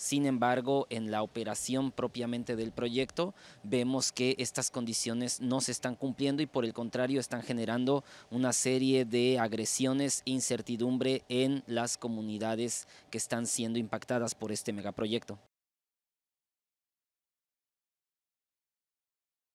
Sin embargo, en la operación propiamente del proyecto, vemos que estas condiciones no se están cumpliendo y por el contrario están generando una serie de agresiones, e incertidumbre en las comunidades que están siendo impactadas por este megaproyecto.